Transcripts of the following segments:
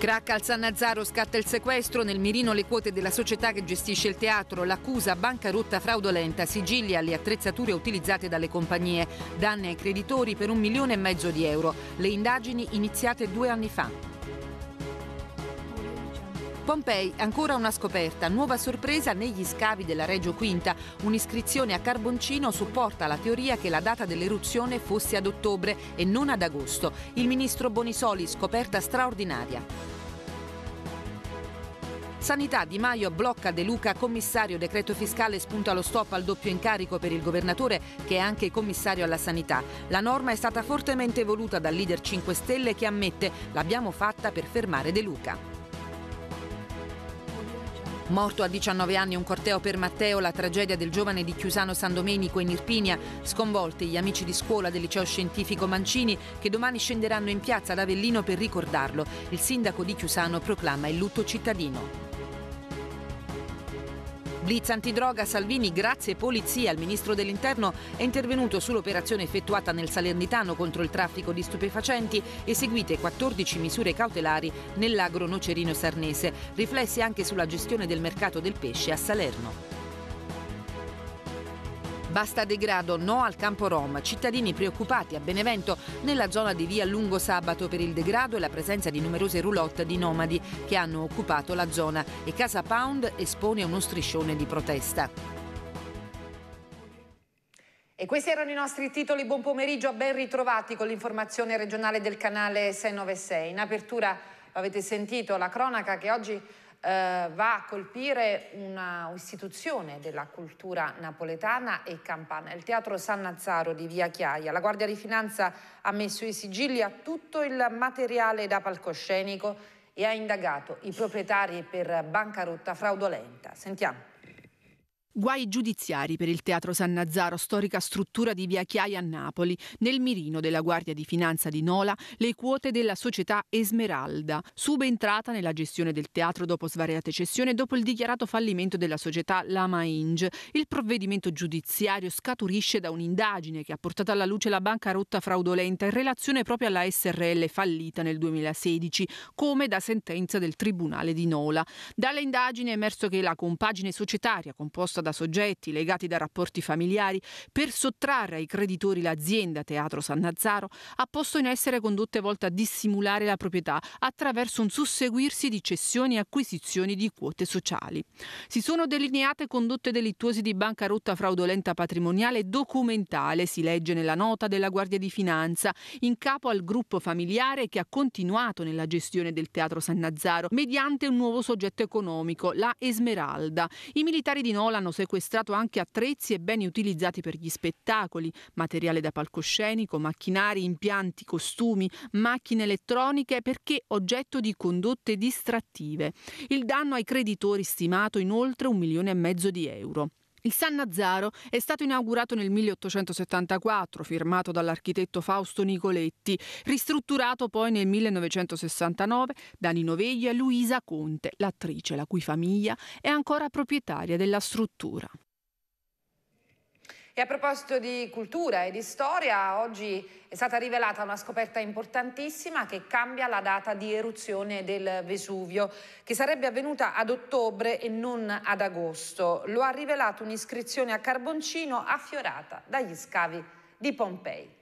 Crack al San Nazaro, scatta il sequestro, nel mirino le quote della società che gestisce il teatro, l'accusa bancarotta fraudolenta, sigilli alle attrezzature utilizzate dalle compagnie, danni ai creditori per un milione e mezzo di euro, le indagini iniziate due anni fa. Pompei, ancora una scoperta, nuova sorpresa negli scavi della Regio Quinta. Un'iscrizione a carboncino supporta la teoria che la data dell'eruzione fosse ad ottobre e non ad agosto. Il ministro Bonisoli, scoperta straordinaria. Sanità Di Maio blocca De Luca, commissario decreto fiscale spunta lo stop al doppio incarico per il governatore che è anche commissario alla sanità. La norma è stata fortemente voluta dal leader 5 Stelle che ammette l'abbiamo fatta per fermare De Luca. Morto a 19 anni un corteo per Matteo, la tragedia del giovane di Chiusano San Domenico in Irpinia, sconvolte gli amici di scuola del liceo scientifico Mancini che domani scenderanno in piazza ad Avellino per ricordarlo. Il sindaco di Chiusano proclama il lutto cittadino. Blitz antidroga Salvini, grazie polizia. Il ministro dell'Interno è intervenuto sull'operazione effettuata nel Salernitano contro il traffico di stupefacenti e seguite 14 misure cautelari nell'agro nocerino sarnese, riflessi anche sulla gestione del mercato del pesce a Salerno. Basta degrado, no al campo Rom. Cittadini preoccupati a Benevento nella zona di via Lungo Sabato per il degrado e la presenza di numerose roulotte di nomadi che hanno occupato la zona e Casa Pound espone uno striscione di protesta. E questi erano i nostri titoli. Buon pomeriggio, ben ritrovati con l'informazione regionale del canale 696. In apertura avete sentito la cronaca che oggi eh, va a colpire un'istituzione della cultura napoletana e campana, il Teatro San Nazzaro di Via Chiaia. La Guardia di Finanza ha messo i sigilli a tutto il materiale da palcoscenico e ha indagato i proprietari per bancarotta fraudolenta. Sentiamo. Guai giudiziari per il Teatro San Nazzaro, storica struttura di Via Chiaia a Napoli. Nel mirino della Guardia di Finanza di Nola le quote della società Esmeralda, subentrata nella gestione del teatro dopo svariate cessioni e dopo il dichiarato fallimento della società Lama Inge. Il provvedimento giudiziario scaturisce da un'indagine che ha portato alla luce la bancarotta fraudolenta in relazione proprio alla SRL fallita nel 2016, come da sentenza del Tribunale di Nola. Dalle indagini è emerso che la compagine societaria composta composta da soggetti legati da rapporti familiari per sottrarre ai creditori l'azienda Teatro San Nazzaro, ha posto in essere condotte volte a dissimulare la proprietà attraverso un susseguirsi di cessioni e acquisizioni di quote sociali. Si sono delineate condotte delittuose di bancarotta fraudolenta patrimoniale documentale, si legge nella nota della Guardia di Finanza, in capo al gruppo familiare che ha continuato nella gestione del Teatro San Nazzaro mediante un nuovo soggetto economico, la Esmeralda. I militari di Nola hanno hanno sequestrato anche attrezzi e beni utilizzati per gli spettacoli, materiale da palcoscenico, macchinari, impianti, costumi, macchine elettroniche perché oggetto di condotte distrattive. Il danno ai creditori stimato in oltre un milione e mezzo di euro. Il San Nazaro è stato inaugurato nel 1874, firmato dall'architetto Fausto Nicoletti, ristrutturato poi nel 1969 da Nino Veglia e Luisa Conte, l'attrice la cui famiglia è ancora proprietaria della struttura. E a proposito di cultura e di storia oggi è stata rivelata una scoperta importantissima che cambia la data di eruzione del Vesuvio, che sarebbe avvenuta ad ottobre e non ad agosto. Lo ha rivelato un'iscrizione a carboncino affiorata dagli scavi di Pompei.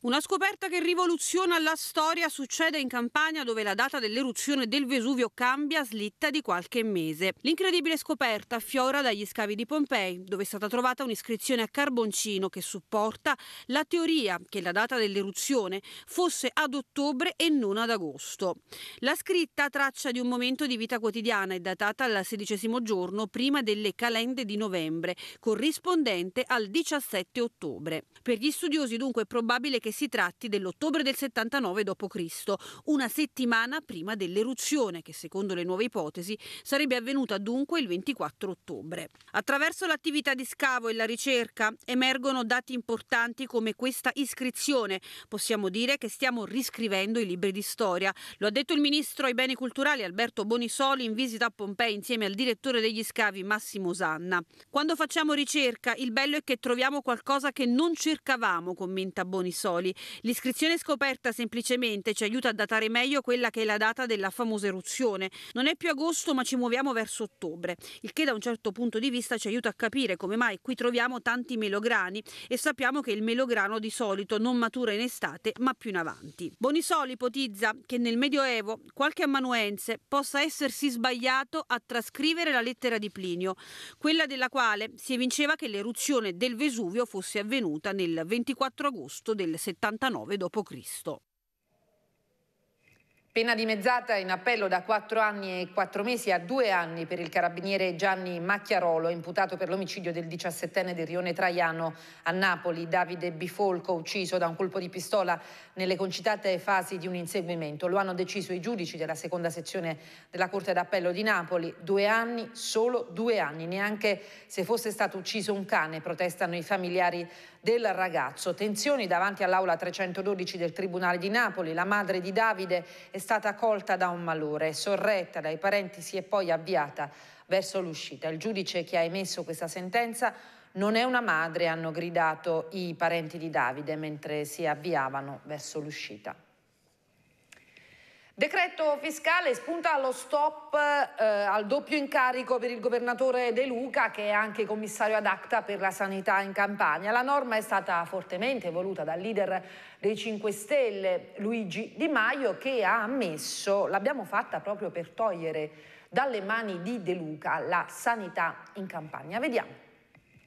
Una scoperta che rivoluziona la storia succede in Campania dove la data dell'eruzione del Vesuvio cambia slitta di qualche mese. L'incredibile scoperta affiora dagli scavi di Pompei dove è stata trovata un'iscrizione a carboncino che supporta la teoria che la data dell'eruzione fosse ad ottobre e non ad agosto. La scritta traccia di un momento di vita quotidiana e datata al sedicesimo giorno prima delle calende di novembre corrispondente al 17 ottobre. Per gli studiosi dunque è probabile che che si tratti dell'ottobre del 79 d.C., una settimana prima dell'eruzione che secondo le nuove ipotesi sarebbe avvenuta dunque il 24 ottobre. Attraverso l'attività di scavo e la ricerca emergono dati importanti come questa iscrizione. Possiamo dire che stiamo riscrivendo i libri di storia. Lo ha detto il ministro ai beni culturali Alberto Bonisoli in visita a Pompei insieme al direttore degli scavi Massimo Sanna. Quando facciamo ricerca il bello è che troviamo qualcosa che non cercavamo, commenta Bonisoli Figlioli. L'iscrizione scoperta semplicemente ci aiuta a datare meglio quella che è la data della famosa eruzione. Non è più agosto ma ci muoviamo verso ottobre, il che da un certo punto di vista ci aiuta a capire come mai qui troviamo tanti melograni e sappiamo che il melograno di solito non matura in estate ma più in avanti. Bonisoli ipotizza che nel Medioevo qualche amanuense possa essersi sbagliato a trascrivere la lettera di Plinio, quella della quale si evinceva che l'eruzione del Vesuvio fosse avvenuta nel 24 agosto del 79 d.C. Pena dimezzata in appello da 4 anni e 4 mesi a 2 anni per il carabiniere Gianni Macchiarolo, imputato per l'omicidio del 17enne del Rione Traiano a Napoli, Davide Bifolco, ucciso da un colpo di pistola nelle concitate fasi di un inseguimento. Lo hanno deciso i giudici della seconda sezione della Corte d'Appello di Napoli. Due anni, solo due anni, neanche se fosse stato ucciso un cane, protestano i familiari del ragazzo. Tensioni davanti all'aula 312 del Tribunale di Napoli. La madre di Davide è stata colta da un malore. Sorretta dai parenti si è poi avviata verso l'uscita. Il giudice che ha emesso questa sentenza non è una madre, hanno gridato i parenti di Davide mentre si avviavano verso l'uscita. Decreto fiscale spunta allo stop eh, al doppio incarico per il governatore De Luca che è anche commissario ad acta per la sanità in Campania. La norma è stata fortemente voluta dal leader dei 5 Stelle Luigi Di Maio che ha ammesso l'abbiamo fatta proprio per togliere dalle mani di De Luca la sanità in Campania. Vediamo.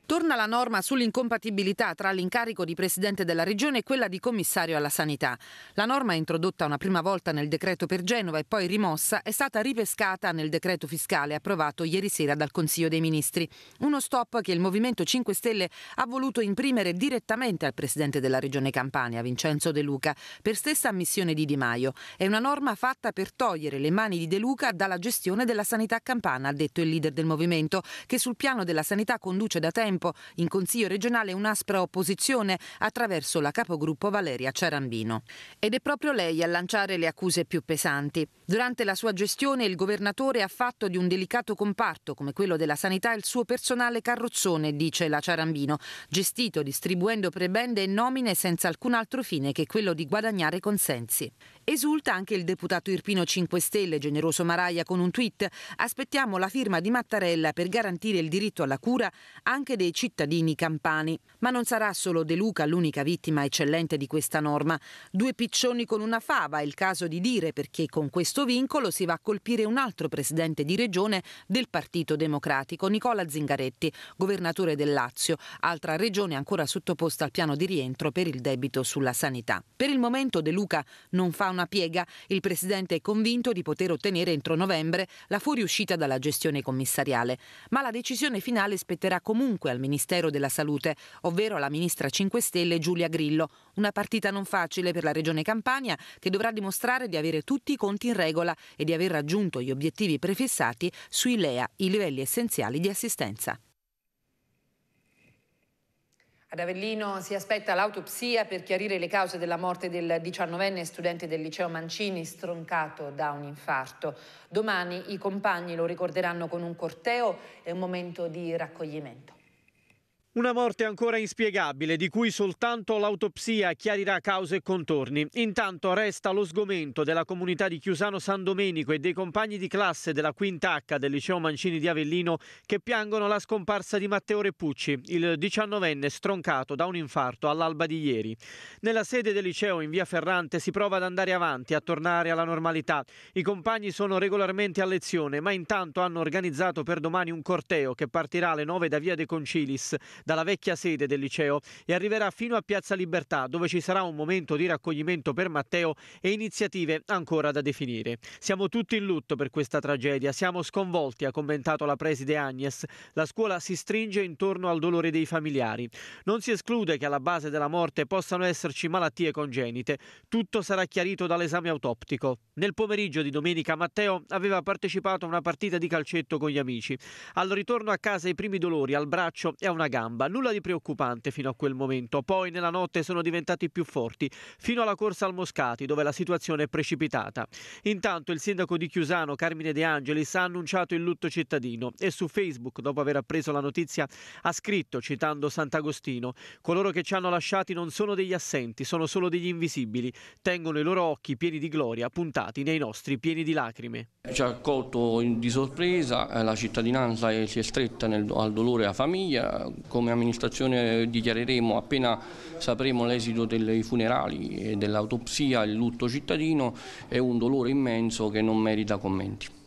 Torna la norma sull'incompatibilità tra l'incarico di Presidente della Regione e quella di Commissario alla Sanità. La norma introdotta una prima volta nel decreto per Genova e poi rimossa è stata ripescata nel decreto fiscale approvato ieri sera dal Consiglio dei Ministri. Uno stop che il Movimento 5 Stelle ha voluto imprimere direttamente al Presidente della Regione Campania, Vincenzo De Luca, per stessa ammissione di Di Maio. È una norma fatta per togliere le mani di De Luca dalla gestione della sanità campana, ha detto il leader del Movimento, che sul piano della sanità conduce da tempo tempo in Consiglio regionale un'aspra opposizione attraverso la capogruppo Valeria Ciarambino. Ed è proprio lei a lanciare le accuse più pesanti. Durante la sua gestione il governatore ha fatto di un delicato comparto come quello della sanità il suo personale carrozzone, dice la Ciarambino, gestito distribuendo prebende e nomine senza alcun altro fine che quello di guadagnare consensi. Esulta anche il deputato Irpino 5 Stelle, generoso Maraia, con un tweet. Aspettiamo la firma di Mattarella per garantire il diritto alla cura anche dei cittadini campani. Ma non sarà solo De Luca l'unica vittima eccellente di questa norma. Due piccioni con una fava è il caso di dire perché con questo vincolo si va a colpire un altro presidente di regione del Partito Democratico, Nicola Zingaretti, governatore del Lazio, altra regione ancora sottoposta al piano di rientro per il debito sulla sanità. Per il momento De Luca non fa una una piega. Il presidente è convinto di poter ottenere entro novembre la fuoriuscita dalla gestione commissariale, ma la decisione finale spetterà comunque al Ministero della Salute, ovvero alla ministra 5 Stelle Giulia Grillo. Una partita non facile per la Regione Campania che dovrà dimostrare di avere tutti i conti in regola e di aver raggiunto gli obiettivi prefissati sui LEA, i livelli essenziali di assistenza. Ad Avellino si aspetta l'autopsia per chiarire le cause della morte del 19enne studente del liceo Mancini stroncato da un infarto. Domani i compagni lo ricorderanno con un corteo e un momento di raccoglimento. Una morte ancora inspiegabile, di cui soltanto l'autopsia chiarirà cause e contorni. Intanto resta lo sgomento della comunità di Chiusano San Domenico e dei compagni di classe della quinta H del liceo Mancini di Avellino che piangono la scomparsa di Matteo Repucci, il diciannovenne stroncato da un infarto all'alba di ieri. Nella sede del liceo in via Ferrante si prova ad andare avanti, a tornare alla normalità. I compagni sono regolarmente a lezione, ma intanto hanno organizzato per domani un corteo che partirà alle 9 da via De Concilis dalla vecchia sede del liceo e arriverà fino a Piazza Libertà dove ci sarà un momento di raccoglimento per Matteo e iniziative ancora da definire. Siamo tutti in lutto per questa tragedia, siamo sconvolti, ha commentato la preside Agnes. La scuola si stringe intorno al dolore dei familiari. Non si esclude che alla base della morte possano esserci malattie congenite. Tutto sarà chiarito dall'esame autoptico. Nel pomeriggio di domenica Matteo aveva partecipato a una partita di calcetto con gli amici. Al ritorno a casa i primi dolori al braccio e a una gamba gamba. Nulla di preoccupante fino a quel momento, poi nella notte sono diventati più forti, fino alla corsa al Moscati, dove la situazione è precipitata. Intanto il sindaco di Chiusano, Carmine De Angelis, ha annunciato il lutto cittadino e su Facebook, dopo aver appreso la notizia, ha scritto, citando Sant'Agostino, coloro che ci hanno lasciati non sono degli assenti, sono solo degli invisibili, tengono i loro occhi pieni di gloria, puntati nei nostri pieni di lacrime. Ci ha colto di sorpresa, eh, la cittadinanza si è stretta nel, al dolore alla famiglia, come amministrazione dichiareremo appena sapremo l'esito dei funerali e dell'autopsia il lutto cittadino è un dolore immenso che non merita commenti.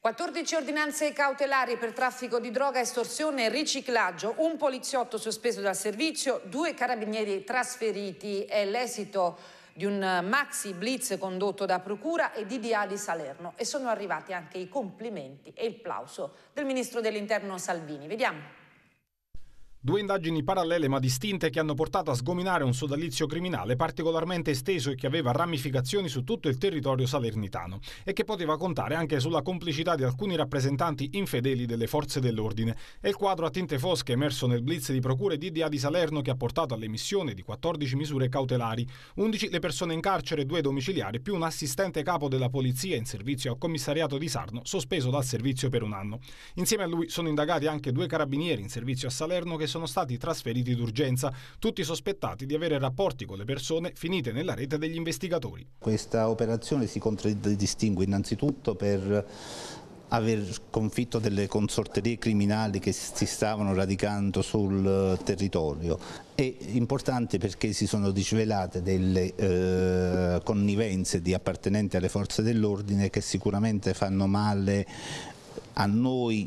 14 ordinanze cautelari per traffico di droga, estorsione e riciclaggio, un poliziotto sospeso dal servizio, due carabinieri trasferiti è l'esito di un maxi blitz condotto da Procura e DDA di Salerno e sono arrivati anche i complimenti e il plauso del Ministro dell'Interno Salvini. Vediamo. Due indagini parallele ma distinte che hanno portato a sgominare un sodalizio criminale particolarmente esteso e che aveva ramificazioni su tutto il territorio salernitano e che poteva contare anche sulla complicità di alcuni rappresentanti infedeli delle forze dell'ordine. È il quadro a tinte fosche emerso nel blitz di procure di DDA di Salerno che ha portato all'emissione di 14 misure cautelari, 11 le persone in carcere, 2 domiciliari più un assistente capo della polizia in servizio al commissariato di Sarno sospeso dal servizio per un anno. Insieme a lui sono indagati anche due carabinieri in servizio a Salerno che sono stati trasferiti d'urgenza, tutti sospettati di avere rapporti con le persone finite nella rete degli investigatori. Questa operazione si contraddistingue innanzitutto per aver sconfitto delle consorterie criminali che si stavano radicando sul eh, territorio. È importante perché si sono disvelate delle eh, connivenze di appartenenti alle forze dell'ordine che sicuramente fanno male a noi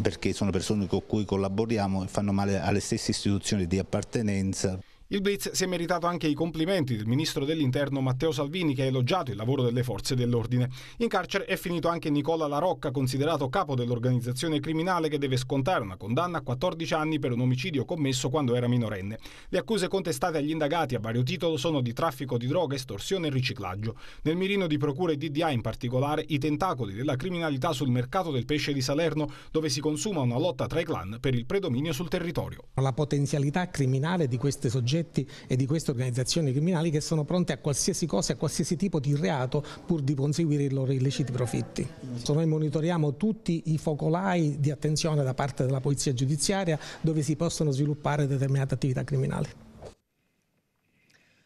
perché sono persone con cui collaboriamo e fanno male alle stesse istituzioni di appartenenza. Il Blitz si è meritato anche i complimenti del ministro dell'interno Matteo Salvini che ha elogiato il lavoro delle forze dell'ordine. In carcere è finito anche Nicola Larocca, considerato capo dell'organizzazione criminale che deve scontare una condanna a 14 anni per un omicidio commesso quando era minorenne. Le accuse contestate agli indagati a vario titolo sono di traffico di droga, estorsione e riciclaggio. Nel mirino di procure DDA in particolare i tentacoli della criminalità sul mercato del pesce di Salerno dove si consuma una lotta tra i clan per il predominio sul territorio. La potenzialità criminale di questi soggetti soggetti e di queste organizzazioni criminali che sono pronte a qualsiasi cosa, a qualsiasi tipo di reato pur di conseguire i loro illeciti profitti. So, noi monitoriamo tutti i focolai di attenzione da parte della polizia giudiziaria dove si possono sviluppare determinate attività criminali.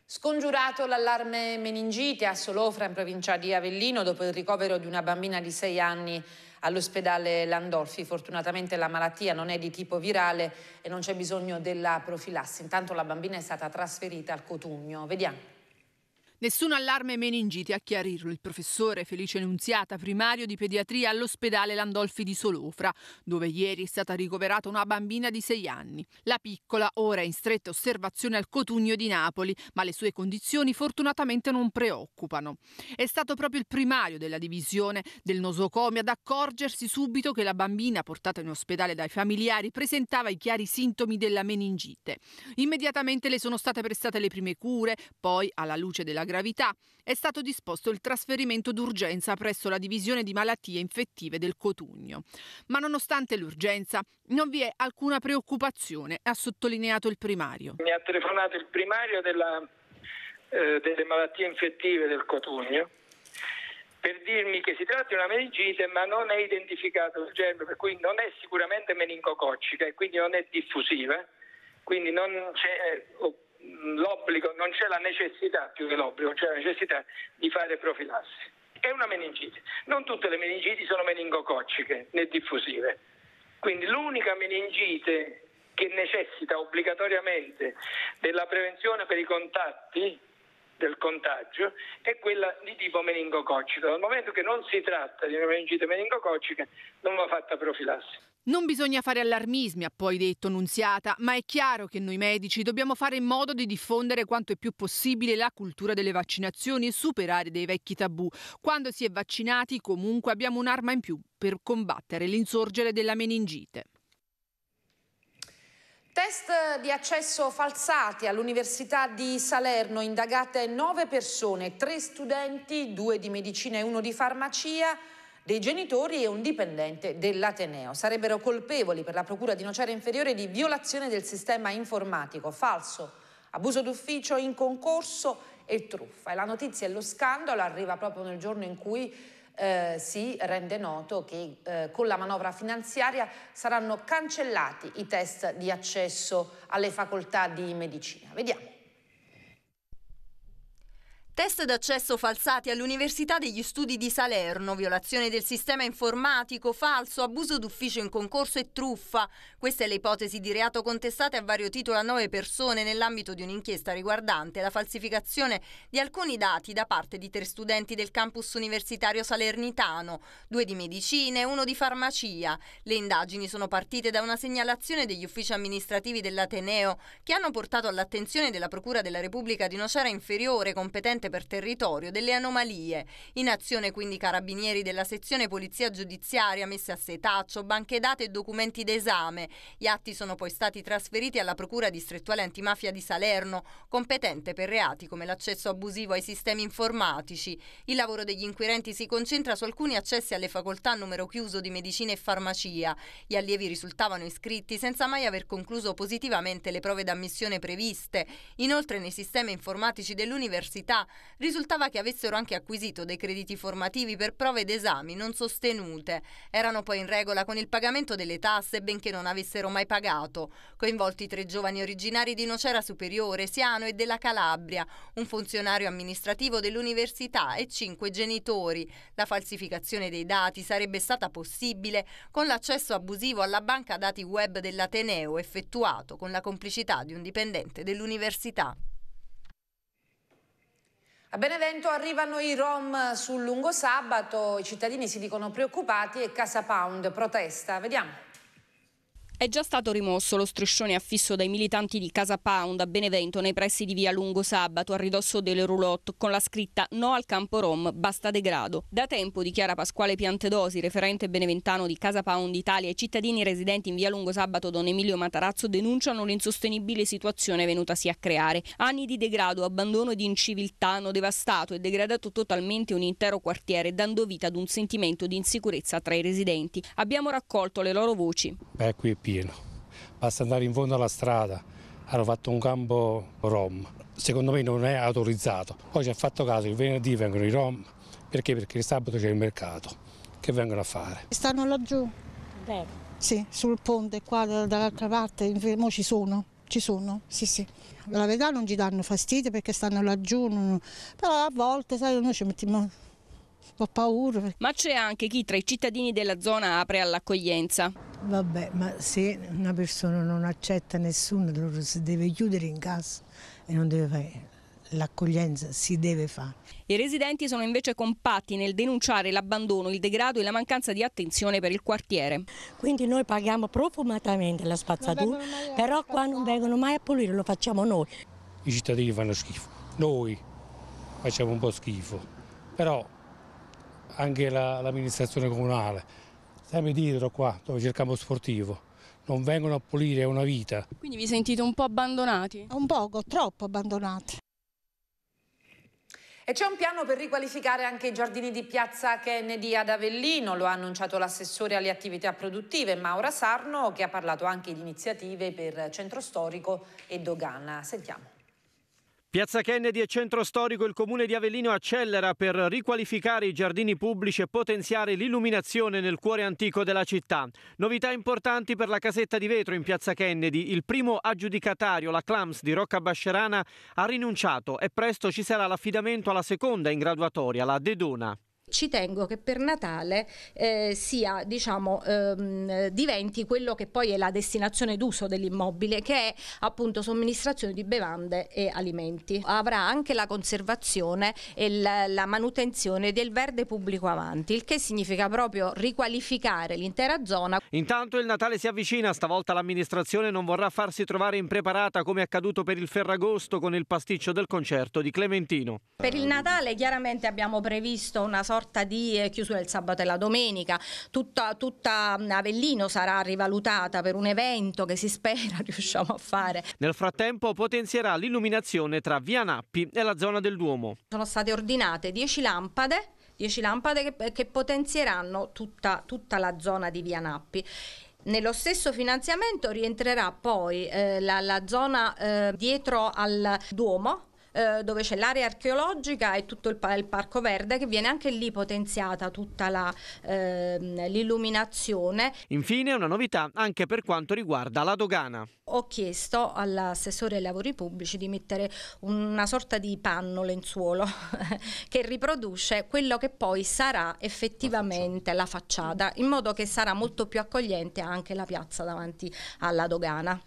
Scongiurato l'allarme meningite a Solofra in provincia di Avellino dopo il ricovero di una bambina di 6 anni all'ospedale Landolfi. Fortunatamente la malattia non è di tipo virale e non c'è bisogno della profilassi. Intanto la bambina è stata trasferita al Cotugno. Vediamo. Nessun allarme meningite a chiarirlo il professore Felice Nunziata, primario di pediatria all'ospedale Landolfi di Solofra, dove ieri è stata ricoverata una bambina di sei anni. La piccola ora è in stretta osservazione al Cotugno di Napoli, ma le sue condizioni fortunatamente non preoccupano. È stato proprio il primario della divisione del nosocomio ad accorgersi subito che la bambina portata in ospedale dai familiari presentava i chiari sintomi della meningite. Immediatamente le sono state prestate le prime cure, poi alla luce della gravità, è stato disposto il trasferimento d'urgenza presso la divisione di malattie infettive del Cotugno. Ma nonostante l'urgenza, non vi è alcuna preoccupazione, ha sottolineato il primario. Mi ha telefonato il primario della, eh, delle malattie infettive del Cotugno per dirmi che si tratta di una meningite ma non è identificato il germe, per cui non è sicuramente meningococcica e quindi non è diffusiva, quindi non c'è eh, l'obbligo, non c'è la necessità più che l'obbligo, c'è la necessità di fare profilassi. È una meningite. Non tutte le meningiti sono meningococciche né diffusive. Quindi l'unica meningite che necessita obbligatoriamente della prevenzione per i contatti del contagio è quella di tipo meningococcico. Dal momento che non si tratta di una meningite meningococcica non va fatta profilassi. Non bisogna fare allarmismi, ha poi detto Nunziata, ma è chiaro che noi medici dobbiamo fare in modo di diffondere quanto è più possibile la cultura delle vaccinazioni e superare dei vecchi tabù. Quando si è vaccinati comunque abbiamo un'arma in più per combattere l'insorgere della meningite. Test di accesso falsati all'Università di Salerno, indagate nove persone, tre studenti, due di medicina e uno di farmacia dei genitori e un dipendente dell'Ateneo. Sarebbero colpevoli per la Procura di Nocera Inferiore di violazione del sistema informatico, falso, abuso d'ufficio in concorso e truffa. E la notizia e lo scandalo arriva proprio nel giorno in cui eh, si rende noto che eh, con la manovra finanziaria saranno cancellati i test di accesso alle facoltà di medicina. Vediamo. Test d'accesso falsati all'Università degli Studi di Salerno, violazione del sistema informatico, falso, abuso d'ufficio in concorso e truffa. Questa è l'ipotesi di reato contestate a vario titolo a nove persone nell'ambito di un'inchiesta riguardante la falsificazione di alcuni dati da parte di tre studenti del campus universitario salernitano, due di medicina e uno di farmacia. Le indagini sono partite da una segnalazione degli uffici amministrativi dell'Ateneo che hanno portato all'attenzione della Procura della Repubblica di Nocera Inferiore competente corrispondente per territorio delle anomalie. In azione quindi carabinieri della sezione polizia giudiziaria messe a setaccio, banche date e documenti d'esame. Gli atti sono poi stati trasferiti alla Procura distrettuale antimafia di Salerno, competente per reati come l'accesso abusivo ai sistemi informatici. Il lavoro degli inquirenti si concentra su alcuni accessi alle facoltà a numero chiuso di medicina e farmacia. Gli allievi risultavano iscritti senza mai aver concluso positivamente le prove d'ammissione previste. Inoltre nei sistemi informatici dell'università risultava che avessero anche acquisito dei crediti formativi per prove d'esami non sostenute. Erano poi in regola con il pagamento delle tasse, benché non avessero mai pagato. Coinvolti tre giovani originari di Nocera Superiore, Siano e della Calabria, un funzionario amministrativo dell'università e cinque genitori. La falsificazione dei dati sarebbe stata possibile con l'accesso abusivo alla banca dati web dell'Ateneo effettuato con la complicità di un dipendente dell'università. A Benevento arrivano i rom sul lungo sabato, i cittadini si dicono preoccupati e Casa Pound protesta. Vediamo. È già stato rimosso lo striscione affisso dai militanti di Casa Pound a Benevento nei pressi di via Lungo Sabato a ridosso delle roulotte con la scritta No al campo Rom, basta degrado. Da tempo, dichiara Pasquale Piantedosi, referente beneventano di Casa Pound Italia, i cittadini residenti in via Lungo Sabato Don Emilio Matarazzo denunciano l'insostenibile situazione venutasi a creare. Anni di degrado, abbandono ed inciviltà hanno devastato e degradato totalmente un intero quartiere, dando vita ad un sentimento di insicurezza tra i residenti. Abbiamo raccolto le loro voci. Beh, qui è più pieno, basta andare in fondo alla strada, hanno fatto un campo rom, secondo me non è autorizzato. Poi ci ha fatto caso che venerdì vengono i rom, perché? Perché il sabato c'è il mercato, che vengono a fare? Stanno laggiù, Beh. Sì, sul ponte qua dall'altra parte, mo ci sono, ci sono, sì sì. La verità non ci danno fastidio perché stanno laggiù, non... però a volte sai, noi ci mettiamo ho paura. Ma c'è anche chi tra i cittadini della zona apre all'accoglienza. Vabbè, ma se una persona non accetta nessuno, allora si deve chiudere in casa e non deve fare l'accoglienza si deve fare. I residenti sono invece compatti nel denunciare l'abbandono, il degrado e la mancanza di attenzione per il quartiere. Quindi noi paghiamo profumatamente la spazzatura, però qua non vengono mai a pulire, lo facciamo noi. I cittadini fanno schifo, noi facciamo un po' schifo, però anche l'amministrazione la, comunale. Siamo dietro qua, dove c'è il campo sportivo non vengono a pulire una vita. Quindi vi sentite un po' abbandonati? Un poco, troppo abbandonati. E c'è un piano per riqualificare anche i giardini di piazza Kennedy ad Avellino, lo ha annunciato l'assessore alle attività produttive Maura Sarno, che ha parlato anche di iniziative per centro storico e dogana. Sentiamo. Piazza Kennedy e centro storico il comune di Avellino accelera per riqualificare i giardini pubblici e potenziare l'illuminazione nel cuore antico della città. Novità importanti per la casetta di vetro in Piazza Kennedy. Il primo aggiudicatario, la Clams di Rocca Bascerana, ha rinunciato e presto ci sarà l'affidamento alla seconda in graduatoria, la Dedona ci tengo che per Natale eh, sia, diciamo, ehm, diventi quello che poi è la destinazione d'uso dell'immobile, che è appunto somministrazione di bevande e alimenti. Avrà anche la conservazione e la, la manutenzione del verde pubblico avanti, il che significa proprio riqualificare l'intera zona. Intanto il Natale si avvicina, stavolta l'amministrazione non vorrà farsi trovare impreparata come è accaduto per il Ferragosto con il pasticcio del concerto di Clementino. Per il Natale chiaramente abbiamo previsto una sorta sorta di eh, chiusura il sabato e la domenica, tutta, tutta mm, Avellino sarà rivalutata per un evento che si spera riusciamo a fare. Nel frattempo potenzierà l'illuminazione tra Via Nappi e la zona del Duomo. Sono state ordinate 10 lampade 10 lampade che, che potenzieranno tutta, tutta, la zona di Via Nappi. Nello stesso finanziamento rientrerà poi eh, la, la, zona eh, dietro al Duomo, eh, dove c'è l'area archeologica e tutto il, il, Parco Verde che viene anche lì potenziata tutta la, eh, l'illuminazione. Infine una novità anche per quanto riguarda la dogana. Ho chiesto all'assessore ai lavori pubblici di mettere una sorta di panno lenzuolo che riproduce quello che poi sarà effettivamente la facciata. la facciata, in modo che sarà molto più accogliente anche la piazza davanti alla dogana.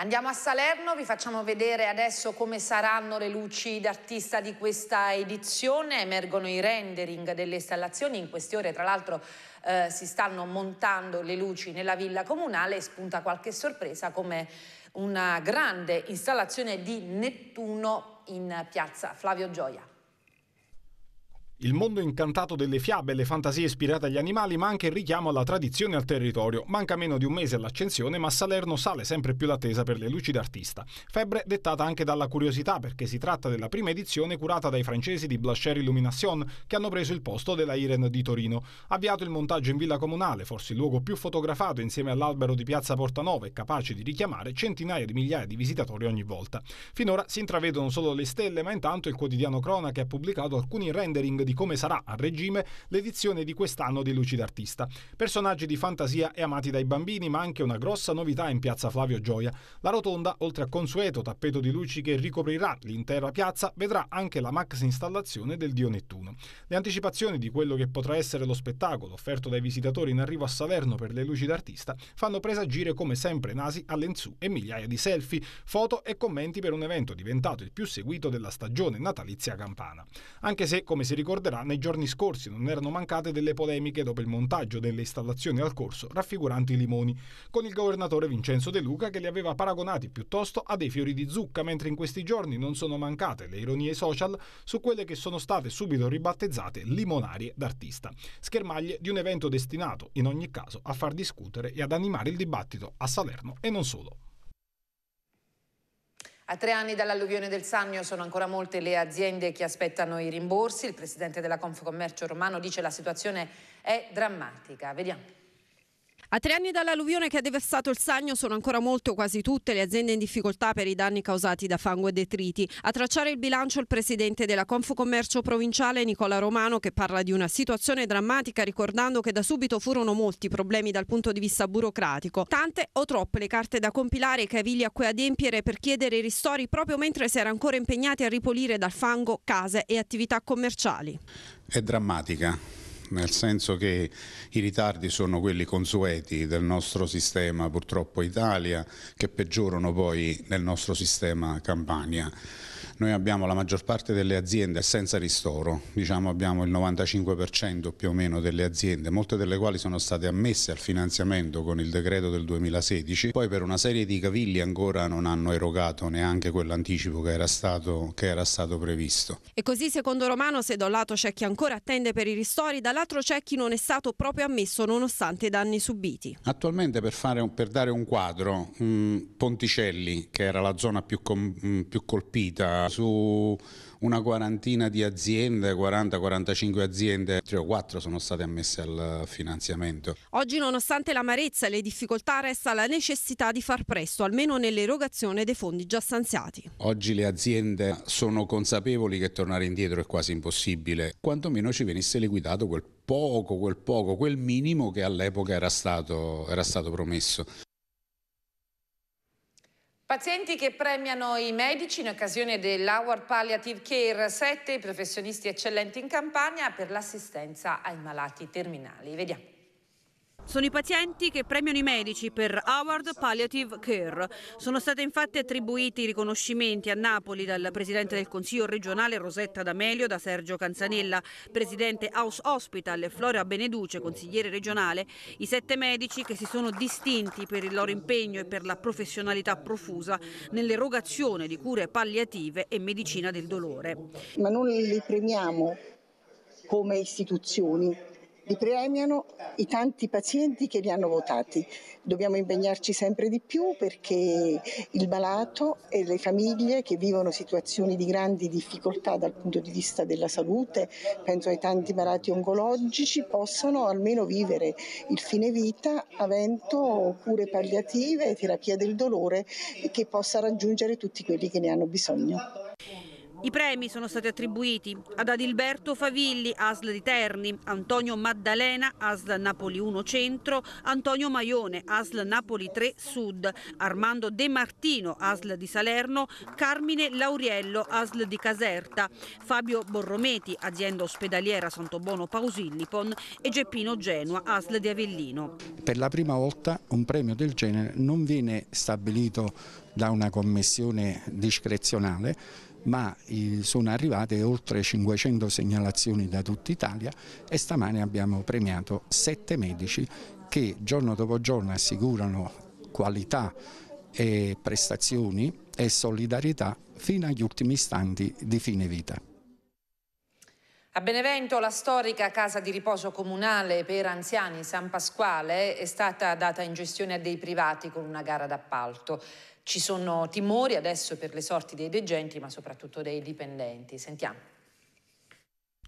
Andiamo a Salerno, vi facciamo vedere adesso come saranno le luci d'artista di questa edizione, emergono i rendering delle installazioni, in queste ore tra l'altro eh, si stanno montando le luci nella villa comunale e spunta qualche sorpresa come una grande installazione di Nettuno in piazza Flavio Gioia il mondo incantato delle fiabe e le fantasie ispirate agli animali, ma anche il richiamo alla tradizione e al territorio. Manca meno di un mese all'accensione, ma Salerno sale sempre più l'attesa per le luci d'artista. Febbre dettata anche dalla curiosità, perché si tratta della prima edizione curata dai francesi di Blacher Illumination, che hanno preso il posto della Irene di Torino. Avviato il montaggio in Villa Comunale, forse il luogo più fotografato insieme all'albero di Piazza Portanova e capace di richiamare centinaia di migliaia di visitatori ogni volta. Finora si intravedono solo le stelle, ma intanto il quotidiano Cronache ha pubblicato alcuni rendering di come sarà a regime l'edizione di quest'anno di Lucid Artista. Personaggi di fantasia e amati dai bambini, ma anche una grossa novità in piazza Flavio Gioia. La rotonda, oltre al consueto tappeto di luci che ricoprirà l'intera piazza, vedrà anche la max installazione del Dio Nettuno. Le anticipazioni di quello che potrà essere lo spettacolo offerto dai visitatori in arrivo a Salerno per le Lucid Artista fanno presagire come sempre nasi all'Enzù e migliaia di selfie, foto e commenti per un evento diventato il più seguito della stagione natalizia campana. Anche se, come si ricorda, ricorderà, nei giorni scorsi non erano mancate delle polemiche dopo il montaggio delle installazioni al corso raffiguranti i limoni, con il governatore Vincenzo De Luca che li aveva paragonati piuttosto a dei fiori di zucca, mentre in questi giorni non sono mancate le ironie social su quelle che sono state subito ribattezzate limonarie d'artista, schermaglie di un evento destinato in ogni caso a far discutere e ad animare il dibattito a Salerno e non solo. A tre anni dall'alluvione del Sannio sono ancora molte le aziende che aspettano i rimborsi. Il presidente della Confcommercio Romano dice che la situazione è drammatica. Vediamo. A tre anni dall'alluvione che ha devastato il Sagno sono ancora molto, quasi tutte, le aziende in difficoltà per i danni causati da fango e detriti. A tracciare il bilancio il presidente della Confcommercio provinciale Nicola Romano che parla di una situazione drammatica ricordando che da subito furono molti problemi dal punto di vista burocratico. Tante o troppe le carte da compilare e cavilli a cui adempiere per chiedere ristori proprio mentre si era ancora impegnati a ripulire dal fango case e attività commerciali. È drammatica nel senso che i ritardi sono quelli consueti del nostro sistema purtroppo Italia che peggiorano poi nel nostro sistema Campania. Noi abbiamo la maggior parte delle aziende senza ristoro, diciamo abbiamo il 95% più o meno delle aziende, molte delle quali sono state ammesse al finanziamento con il decreto del 2016, poi per una serie di cavilli ancora non hanno erogato neanche quell'anticipo che, che, era stato previsto. E così secondo Romano se da un lato c'è chi ancora attende per i ristori, dall'altro c'è chi non è stato proprio ammesso nonostante i danni subiti. Attualmente per, fare, per dare un quadro, mh, Ponticelli che era la zona più, com, mh, più colpita su una quarantina di aziende, 40-45 aziende, 3 o 4 sono state ammesse al finanziamento. Oggi nonostante l'amarezza e le difficoltà resta la necessità di far presto, almeno nell'erogazione dei fondi già stanziati. Oggi le aziende sono consapevoli che tornare indietro è quasi impossibile, quantomeno ci venisse liquidato quel poco, quel poco, quel minimo che all'epoca era stato, era stato promesso. Pazienti che premiano i medici in occasione dell'Hour Palliative Care 7, i professionisti eccellenti in Campania per l'assistenza ai malati terminali. Vediamo. Sono i pazienti che premiano i medici per Award Palliative Care. Sono stati infatti attribuiti riconoscimenti a Napoli dal Presidente del Consiglio regionale Rosetta D'Amelio, da Sergio Canzanella, Presidente House Hospital e Flora Beneduce, consigliere regionale, i sette medici che si sono distinti per il loro impegno e per la professionalità profusa nell'erogazione di cure palliative e medicina del dolore. Ma noi li premiamo come istituzioni, li premiano i tanti pazienti che li hanno votati. Dobbiamo impegnarci sempre di più perché il malato e le famiglie che vivono situazioni di grandi difficoltà dal punto di vista della salute, penso ai tanti malati oncologici, possano almeno vivere il fine vita avendo cure palliative, terapia del dolore che possa raggiungere tutti quelli che ne hanno bisogno. I premi sono stati attribuiti ad Adilberto Favilli, ASL di Terni, Antonio Maddalena, ASL Napoli 1 Centro, Antonio Maione, ASL Napoli 3 Sud, Armando De Martino, ASL di Salerno, Carmine Lauriello, ASL di Caserta, Fabio Borrometi, azienda ospedaliera Santobono Pausillipon e Geppino Genua, ASL di Avellino. Per la prima volta un premio del genere non viene stabilito da una commissione discrezionale, ma eh, sono arrivate oltre 500 segnalazioni da tutta Italia e stamane abbiamo premiato sette medici che giorno dopo giorno assicurano qualità e prestazioni e solidarietà fino agli ultimi istanti di fine vita. A Benevento la storica casa di riposo comunale per anziani San Pasquale è stata data in gestione a dei privati con una gara d'appalto. Ci sono timori adesso per le sorti dei degenti, ma soprattutto dei dipendenti. Sentiamo.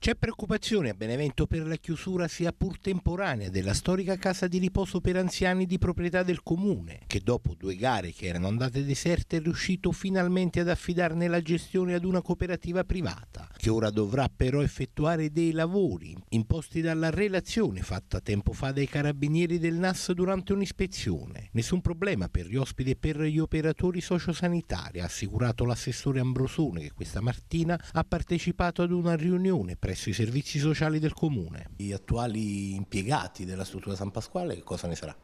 C'è preoccupazione a Benevento per la chiusura sia pur temporanea della storica casa di riposo per anziani di proprietà del comune, che dopo due gare che erano andate deserte è riuscito finalmente ad affidarne la gestione ad una cooperativa privata, che ora dovrà però effettuare dei lavori imposti dalla relazione fatta tempo fa dai carabinieri del NAS durante un'ispezione. Nessun problema per gli ospiti e per gli operatori sociosanitari, ha assicurato l'assessore Ambrosone che questa mattina ha partecipato ad una riunione pre presso i servizi sociali del comune. Gli attuali impiegati della struttura San Pasquale, che cosa ne sarà?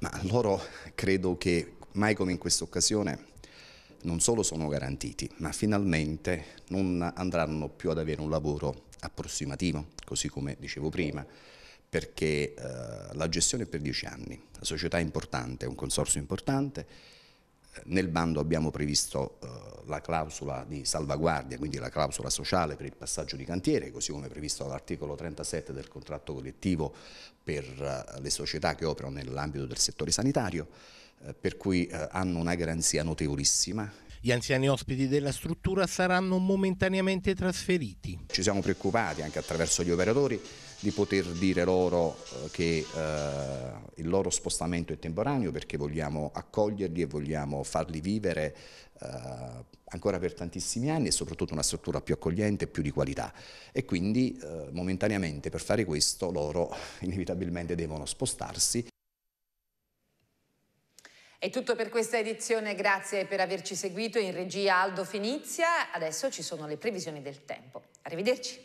Ma loro credo che mai come in questa occasione non solo sono garantiti, ma finalmente non andranno più ad avere un lavoro approssimativo, così come dicevo prima, perché eh, la gestione è per dieci anni, la società è importante, è un consorzio importante nel bando abbiamo previsto eh, la clausola di salvaguardia, quindi la clausola sociale per il passaggio di cantiere, così come previsto dall'articolo 37 del contratto collettivo per eh, le società che operano nell'ambito del settore sanitario, eh, per cui hanno una garanzia notevolissima. Gli anziani ospiti della struttura saranno momentaneamente trasferiti. Ci siamo preoccupati anche attraverso gli operatori di poter dire loro eh, che eh, il loro spostamento è temporaneo perché vogliamo accoglierli e vogliamo farli vivere eh, ancora per tantissimi anni e soprattutto una struttura più accogliente e più di qualità. E quindi eh, momentaneamente per fare questo loro inevitabilmente devono spostarsi. È tutto per questa edizione, grazie per averci seguito in regia Aldo Finizia. Adesso ci sono le previsioni del tempo. Arrivederci.